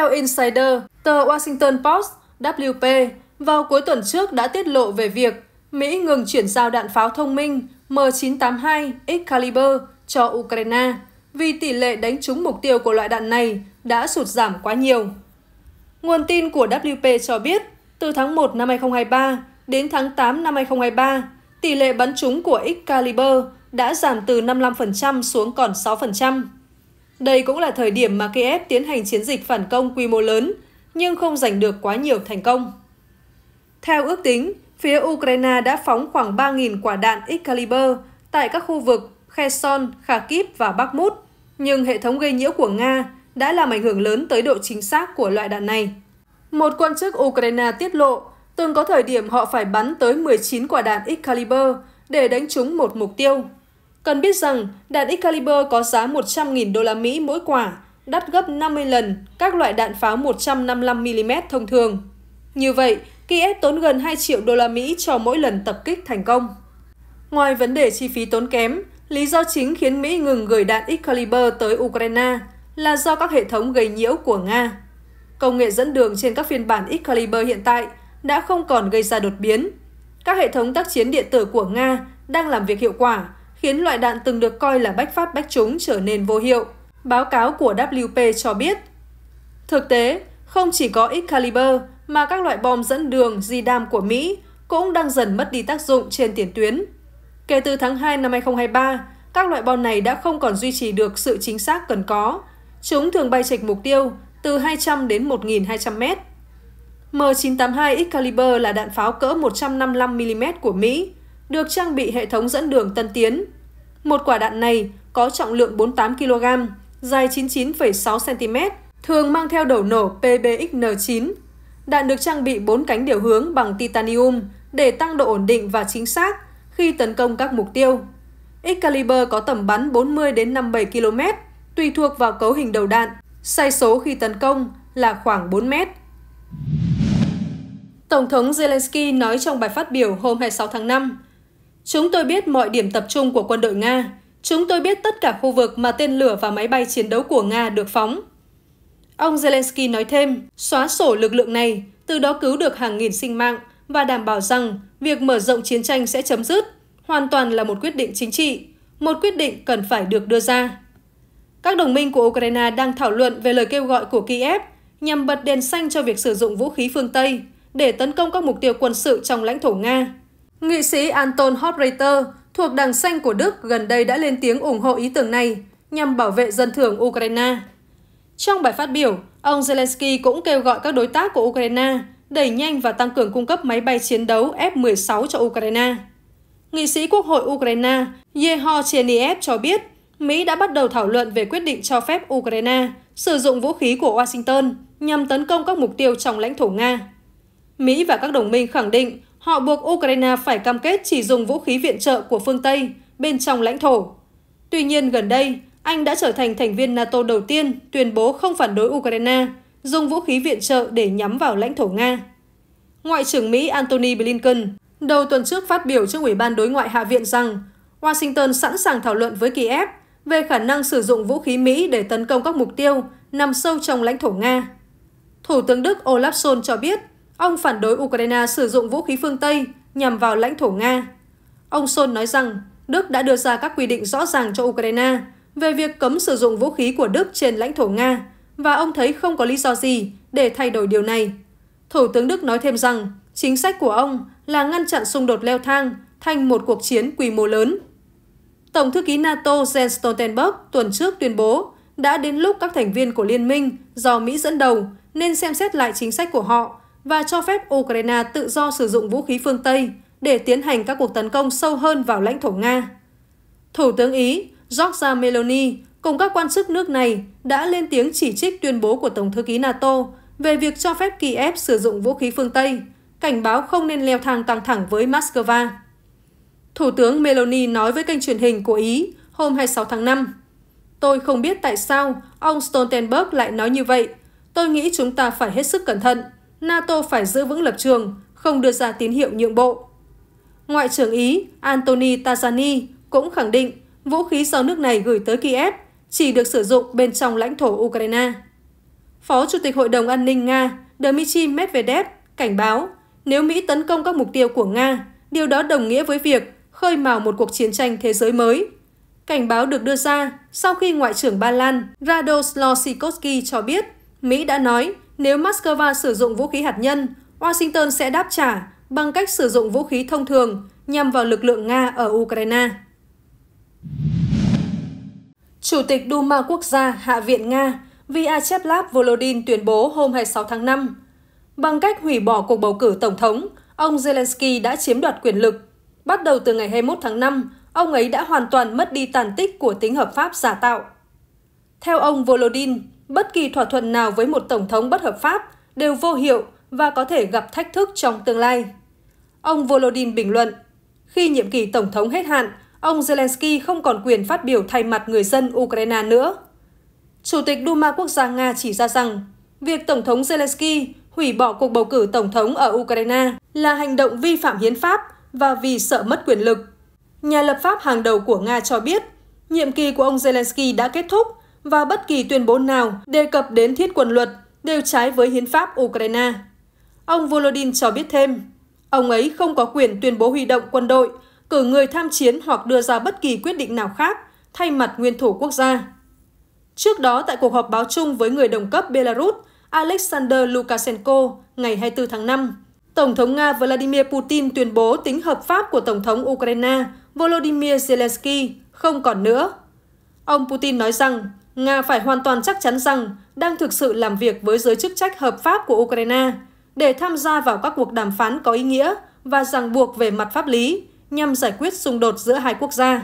Theo Insider, tờ Washington Post WP vào cuối tuần trước đã tiết lộ về việc Mỹ ngừng chuyển giao đạn pháo thông minh M982 Excalibur cho Ukraine vì tỷ lệ đánh trúng mục tiêu của loại đạn này đã sụt giảm quá nhiều. Nguồn tin của WP cho biết, từ tháng 1 năm 2023 đến tháng 8 năm 2023, tỷ lệ bắn trúng của Excalibur đã giảm từ 55% xuống còn 6%. Đây cũng là thời điểm mà Kiev tiến hành chiến dịch phản công quy mô lớn, nhưng không giành được quá nhiều thành công. Theo ước tính, phía Ukraine đã phóng khoảng 3.000 quả đạn Excalibur tại các khu vực Kherson, Kharkiv và Bakhmut, nhưng hệ thống gây nhiễu của Nga đã làm ảnh hưởng lớn tới độ chính xác của loại đạn này. Một quan chức Ukraine tiết lộ, từng có thời điểm họ phải bắn tới 19 quả đạn Excalibur để đánh trúng một mục tiêu. Cần biết rằng, đạn Excalibur có giá 100.000 đô la Mỹ mỗi quả, đắt gấp 50 lần các loại đạn pháo 155mm thông thường. Như vậy, Kiev tốn gần 2 triệu đô la Mỹ cho mỗi lần tập kích thành công. Ngoài vấn đề chi phí tốn kém, lý do chính khiến Mỹ ngừng gửi đạn Excalibur tới Ukraine là do các hệ thống gây nhiễu của Nga. Công nghệ dẫn đường trên các phiên bản Excalibur hiện tại đã không còn gây ra đột biến. Các hệ thống tác chiến điện tử của Nga đang làm việc hiệu quả khiến loại đạn từng được coi là bách phát bách trúng trở nên vô hiệu. Báo cáo của WP cho biết, thực tế, không chỉ có Excalibur mà các loại bom dẫn đường di đam của Mỹ cũng đang dần mất đi tác dụng trên tiền tuyến. Kể từ tháng 2 năm 2023, các loại bom này đã không còn duy trì được sự chính xác cần có. Chúng thường bay chệch mục tiêu từ 200 đến 1.200 mét. M982 Excalibur là đạn pháo cỡ 155mm của Mỹ, được trang bị hệ thống dẫn đường tân tiến. Một quả đạn này có trọng lượng 48 kg, dài 99,6 cm, thường mang theo đầu nổ PBXN9. Đạn được trang bị 4 cánh điều hướng bằng titanium để tăng độ ổn định và chính xác khi tấn công các mục tiêu. Excalibur có tầm bắn 40 đến 57 km, tùy thuộc vào cấu hình đầu đạn. Sai số khi tấn công là khoảng 4 mét. Tổng thống Zelensky nói trong bài phát biểu hôm 26 tháng 5, Chúng tôi biết mọi điểm tập trung của quân đội Nga. Chúng tôi biết tất cả khu vực mà tên lửa và máy bay chiến đấu của Nga được phóng. Ông Zelensky nói thêm, xóa sổ lực lượng này, từ đó cứu được hàng nghìn sinh mạng và đảm bảo rằng việc mở rộng chiến tranh sẽ chấm dứt, hoàn toàn là một quyết định chính trị, một quyết định cần phải được đưa ra. Các đồng minh của Ukraine đang thảo luận về lời kêu gọi của Kiev nhằm bật đèn xanh cho việc sử dụng vũ khí phương Tây để tấn công các mục tiêu quân sự trong lãnh thổ Nga Nghị sĩ Anton Hofreiter thuộc Đảng Xanh của Đức gần đây đã lên tiếng ủng hộ ý tưởng này nhằm bảo vệ dân thường Ukraine. Trong bài phát biểu, ông Zelensky cũng kêu gọi các đối tác của Ukraine đẩy nhanh và tăng cường cung cấp máy bay chiến đấu F-16 cho Ukraine. Nghị sĩ Quốc hội Ukraine Yehor Cheniev cho biết Mỹ đã bắt đầu thảo luận về quyết định cho phép Ukraine sử dụng vũ khí của Washington nhằm tấn công các mục tiêu trong lãnh thổ Nga. Mỹ và các đồng minh khẳng định Họ buộc Ukraine phải cam kết chỉ dùng vũ khí viện trợ của phương Tây bên trong lãnh thổ. Tuy nhiên gần đây, Anh đã trở thành thành viên NATO đầu tiên tuyên bố không phản đối Ukraine dùng vũ khí viện trợ để nhắm vào lãnh thổ Nga. Ngoại trưởng Mỹ Antony Blinken đầu tuần trước phát biểu trước Ủy ban Đối ngoại Hạ viện rằng Washington sẵn sàng thảo luận với Kiev về khả năng sử dụng vũ khí Mỹ để tấn công các mục tiêu nằm sâu trong lãnh thổ Nga. Thủ tướng Đức Olaf Scholz cho biết Ông phản đối Ukraine sử dụng vũ khí phương Tây nhằm vào lãnh thổ Nga. Ông Sol nói rằng Đức đã đưa ra các quy định rõ ràng cho Ukraine về việc cấm sử dụng vũ khí của Đức trên lãnh thổ Nga và ông thấy không có lý do gì để thay đổi điều này. Thủ tướng Đức nói thêm rằng chính sách của ông là ngăn chặn xung đột leo thang thành một cuộc chiến quy mô lớn. Tổng thư ký NATO Jens Stoltenberg tuần trước tuyên bố đã đến lúc các thành viên của liên minh do Mỹ dẫn đầu nên xem xét lại chính sách của họ và cho phép Ukraine tự do sử dụng vũ khí phương Tây để tiến hành các cuộc tấn công sâu hơn vào lãnh thổ Nga. Thủ tướng Ý Giorgia Meloni cùng các quan chức nước này đã lên tiếng chỉ trích tuyên bố của Tổng thư ký NATO về việc cho phép Kiev sử dụng vũ khí phương Tây, cảnh báo không nên leo thang căng thẳng với Moscow. Thủ tướng Meloni nói với kênh truyền hình của Ý hôm 26 tháng 5, Tôi không biết tại sao ông Stoltenberg lại nói như vậy. Tôi nghĩ chúng ta phải hết sức cẩn thận. NATO phải giữ vững lập trường, không đưa ra tín hiệu nhượng bộ. Ngoại trưởng Ý Antony Tajani cũng khẳng định vũ khí do nước này gửi tới Kiev chỉ được sử dụng bên trong lãnh thổ Ukraine. Phó Chủ tịch Hội đồng An ninh Nga Dmitry Medvedev cảnh báo nếu Mỹ tấn công các mục tiêu của Nga, điều đó đồng nghĩa với việc khơi mào một cuộc chiến tranh thế giới mới. Cảnh báo được đưa ra sau khi Ngoại trưởng Ba Lan Radoslaw Sikorski cho biết Mỹ đã nói nếu Moscow sử dụng vũ khí hạt nhân, Washington sẽ đáp trả bằng cách sử dụng vũ khí thông thường nhằm vào lực lượng Nga ở Ukraine. Chủ tịch Duma Quốc gia Hạ viện Nga Vyacheslav Volodin tuyên bố hôm 26 tháng 5, bằng cách hủy bỏ cuộc bầu cử tổng thống, ông Zelensky đã chiếm đoạt quyền lực. Bắt đầu từ ngày 21 tháng 5, ông ấy đã hoàn toàn mất đi tàn tích của tính hợp pháp giả tạo. Theo ông Volodin, bất kỳ thỏa thuận nào với một tổng thống bất hợp pháp đều vô hiệu và có thể gặp thách thức trong tương lai. Ông Volodin bình luận, khi nhiệm kỳ tổng thống hết hạn, ông Zelensky không còn quyền phát biểu thay mặt người dân Ukraine nữa. Chủ tịch Duma Quốc gia Nga chỉ ra rằng, việc Tổng thống Zelensky hủy bỏ cuộc bầu cử Tổng thống ở Ukraine là hành động vi phạm hiến pháp và vì sợ mất quyền lực. Nhà lập pháp hàng đầu của Nga cho biết, nhiệm kỳ của ông Zelensky đã kết thúc và bất kỳ tuyên bố nào đề cập đến thiết quân luật đều trái với hiến pháp Ukraine. Ông Volodin cho biết thêm, ông ấy không có quyền tuyên bố huy động quân đội, cử người tham chiến hoặc đưa ra bất kỳ quyết định nào khác thay mặt nguyên thủ quốc gia. Trước đó tại cuộc họp báo chung với người đồng cấp Belarus Alexander Lukashenko ngày 24 tháng 5, Tổng thống Nga Vladimir Putin tuyên bố tính hợp pháp của Tổng thống Ukraine Volodymyr Zelensky không còn nữa. Ông Putin nói rằng Nga phải hoàn toàn chắc chắn rằng đang thực sự làm việc với giới chức trách hợp pháp của Ukraine để tham gia vào các cuộc đàm phán có ý nghĩa và ràng buộc về mặt pháp lý nhằm giải quyết xung đột giữa hai quốc gia.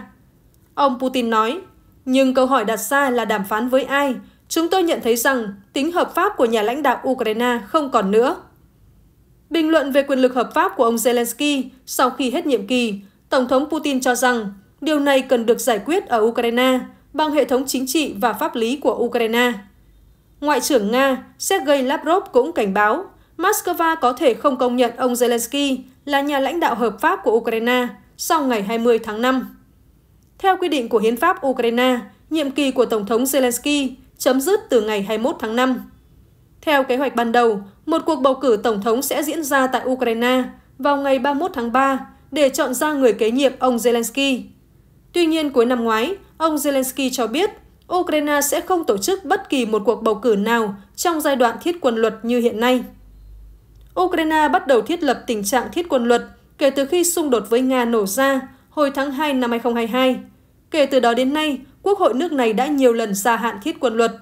Ông Putin nói, nhưng câu hỏi đặt ra là đàm phán với ai? Chúng tôi nhận thấy rằng tính hợp pháp của nhà lãnh đạo Ukraine không còn nữa. Bình luận về quyền lực hợp pháp của ông Zelensky sau khi hết nhiệm kỳ, Tổng thống Putin cho rằng điều này cần được giải quyết ở Ukraine – bằng hệ thống chính trị và pháp lý của Ukraine. Ngoại trưởng Nga Sergei Lavrov cũng cảnh báo Moscow có thể không công nhận ông Zelensky là nhà lãnh đạo hợp pháp của Ukraine sau ngày 20 tháng 5. Theo quy định của Hiến pháp Ukraine, nhiệm kỳ của Tổng thống Zelensky chấm dứt từ ngày 21 tháng 5. Theo kế hoạch ban đầu, một cuộc bầu cử Tổng thống sẽ diễn ra tại Ukraine vào ngày 31 tháng 3 để chọn ra người kế nhiệm ông Zelensky. Tuy nhiên, cuối năm ngoái, Ông Zelensky cho biết Ukraine sẽ không tổ chức bất kỳ một cuộc bầu cử nào trong giai đoạn thiết quân luật như hiện nay. Ukraine bắt đầu thiết lập tình trạng thiết quân luật kể từ khi xung đột với Nga nổ ra hồi tháng 2 năm 2022. Kể từ đó đến nay, Quốc hội nước này đã nhiều lần gia hạn thiết quân luật.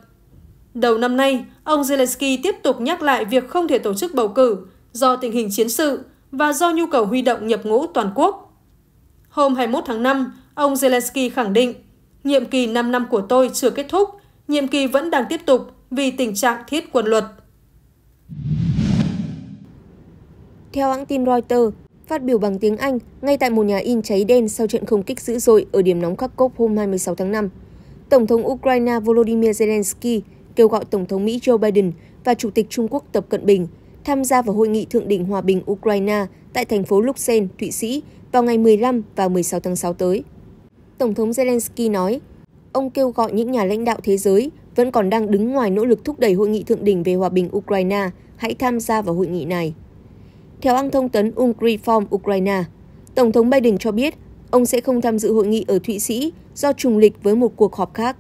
Đầu năm nay, ông Zelensky tiếp tục nhắc lại việc không thể tổ chức bầu cử do tình hình chiến sự và do nhu cầu huy động nhập ngũ toàn quốc. Hôm 21 tháng 5, ông Zelensky khẳng định Nhiệm kỳ 5 năm của tôi chưa kết thúc, nhiệm kỳ vẫn đang tiếp tục vì tình trạng thiết quân luật. Theo hãng tin Reuters, phát biểu bằng tiếng Anh ngay tại một nhà in cháy đen sau trận không kích dữ dội ở điểm nóng khắc Kharkov hôm 26 tháng 5. Tổng thống Ukraine Volodymyr Zelensky kêu gọi Tổng thống Mỹ Joe Biden và Chủ tịch Trung Quốc Tập Cận Bình tham gia vào hội nghị thượng đỉnh hòa bình Ukraine tại thành phố Luxembourg, Thụy Sĩ vào ngày 15 và 16 tháng 6 tới. Tổng thống Zelensky nói, ông kêu gọi những nhà lãnh đạo thế giới vẫn còn đang đứng ngoài nỗ lực thúc đẩy hội nghị thượng đỉnh về hòa bình Ukraine hãy tham gia vào hội nghị này. Theo hãng thông tấn Ungreform Ukraine, Tổng thống Biden cho biết ông sẽ không tham dự hội nghị ở Thụy Sĩ do trùng lịch với một cuộc họp khác.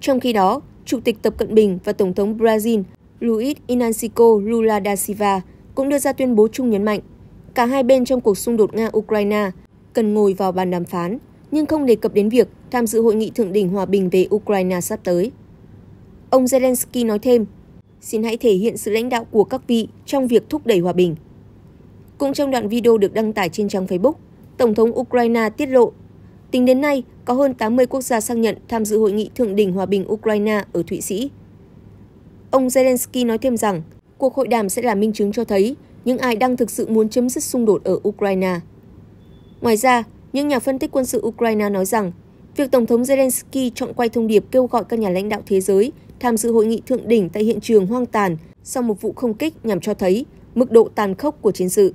Trong khi đó, Chủ tịch Tập Cận Bình và Tổng thống Brazil Luiz Inácio Lula da Silva cũng đưa ra tuyên bố chung nhấn mạnh cả hai bên trong cuộc xung đột Nga-Ukraine cần ngồi vào bàn đàm phán nhưng không đề cập đến việc tham dự hội nghị thượng đỉnh hòa bình về Ukraine sắp tới. Ông Zelensky nói thêm, xin hãy thể hiện sự lãnh đạo của các vị trong việc thúc đẩy hòa bình. Cũng trong đoạn video được đăng tải trên trang Facebook, Tổng thống Ukraine tiết lộ, tính đến nay có hơn 80 quốc gia xác nhận tham dự hội nghị thượng đỉnh hòa bình Ukraine ở Thụy Sĩ. Ông Zelensky nói thêm rằng, cuộc hội đàm sẽ là minh chứng cho thấy những ai đang thực sự muốn chấm dứt xung đột ở Ukraine. Ngoài ra, những nhà phân tích quân sự Ukraine nói rằng, việc Tổng thống Zelensky chọn quay thông điệp kêu gọi các nhà lãnh đạo thế giới tham dự hội nghị thượng đỉnh tại hiện trường hoang tàn sau một vụ không kích nhằm cho thấy mức độ tàn khốc của chiến sự.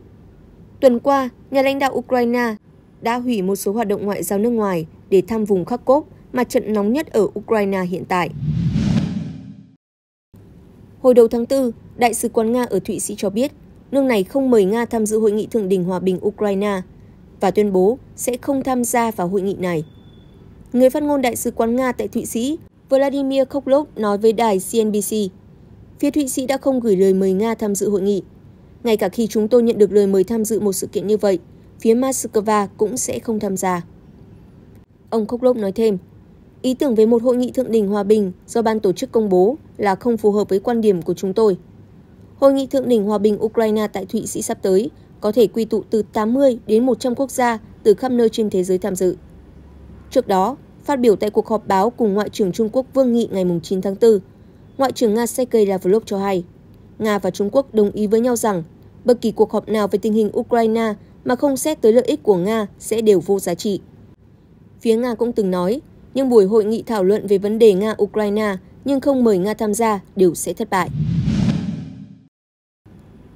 Tuần qua, nhà lãnh đạo Ukraine đã hủy một số hoạt động ngoại giao nước ngoài để thăm vùng Kharkov, mặt trận nóng nhất ở Ukraine hiện tại. Hồi đầu tháng 4, Đại sứ quán Nga ở Thụy Sĩ cho biết, nước này không mời Nga tham dự hội nghị thượng đỉnh hòa bình Ukraine – và tuyên bố sẽ không tham gia vào hội nghị này. Người phát ngôn Đại sứ quán Nga tại Thụy Sĩ Vladimir Koklov nói với đài CNBC, phía Thụy Sĩ đã không gửi lời mời Nga tham dự hội nghị. Ngay cả khi chúng tôi nhận được lời mời tham dự một sự kiện như vậy, phía Moscow cũng sẽ không tham gia. Ông Koklov nói thêm, ý tưởng về một hội nghị thượng đỉnh hòa bình do ban tổ chức công bố là không phù hợp với quan điểm của chúng tôi. Hội nghị thượng đỉnh hòa bình Ukraine tại Thụy Sĩ sắp tới có thể quy tụ từ 80 đến 100 quốc gia từ khắp nơi trên thế giới tham dự. Trước đó, phát biểu tại cuộc họp báo cùng Ngoại trưởng Trung Quốc Vương Nghị ngày 9 tháng 4, Ngoại trưởng Nga Sergei Lavrov cho hay, Nga và Trung Quốc đồng ý với nhau rằng bất kỳ cuộc họp nào về tình hình Ukraine mà không xét tới lợi ích của Nga sẽ đều vô giá trị. Phía Nga cũng từng nói, những buổi hội nghị thảo luận về vấn đề Nga-Ukraine nhưng không mời Nga tham gia đều sẽ thất bại.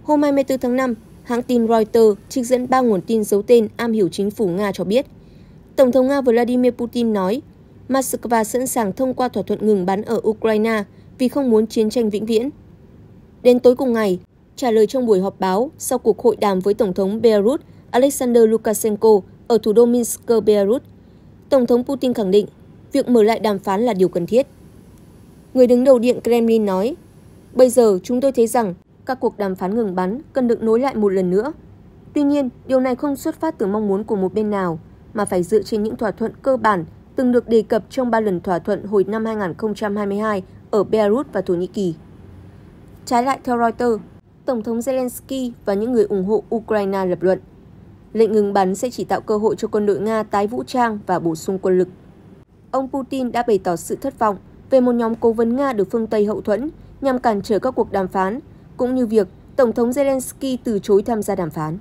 Hôm 24 tháng 5, Hãng tin Reuters trích dẫn ba nguồn tin giấu tên am hiểu chính phủ Nga cho biết, Tổng thống Nga Vladimir Putin nói Moscow sẵn sàng thông qua thỏa thuận ngừng bắn ở Ukraine vì không muốn chiến tranh vĩnh viễn. Đến tối cùng ngày, trả lời trong buổi họp báo sau cuộc hội đàm với Tổng thống Beirut Alexander Lukashenko ở thủ đô Minsk, Belarus, Tổng thống Putin khẳng định việc mở lại đàm phán là điều cần thiết. Người đứng đầu Điện Kremlin nói, Bây giờ chúng tôi thấy rằng các cuộc đàm phán ngừng bắn cần được nối lại một lần nữa. Tuy nhiên, điều này không xuất phát từ mong muốn của một bên nào, mà phải dựa trên những thỏa thuận cơ bản từng được đề cập trong ba lần thỏa thuận hồi năm 2022 ở Beirut và Thổ Nhĩ Kỳ. Trái lại theo Reuters, Tổng thống Zelensky và những người ủng hộ Ukraine lập luận, lệnh ngừng bắn sẽ chỉ tạo cơ hội cho quân đội Nga tái vũ trang và bổ sung quân lực. Ông Putin đã bày tỏ sự thất vọng về một nhóm cố vấn Nga được phương Tây hậu thuẫn nhằm cản trở các cuộc đàm phán cũng như việc Tổng thống Zelensky từ chối tham gia đàm phán.